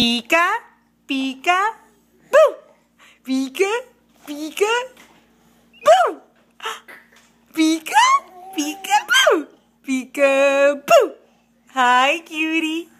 Pika, pika, boo! Pika, pika, boo! Pika, pika, boo! Pika, boo! Hi, cutie!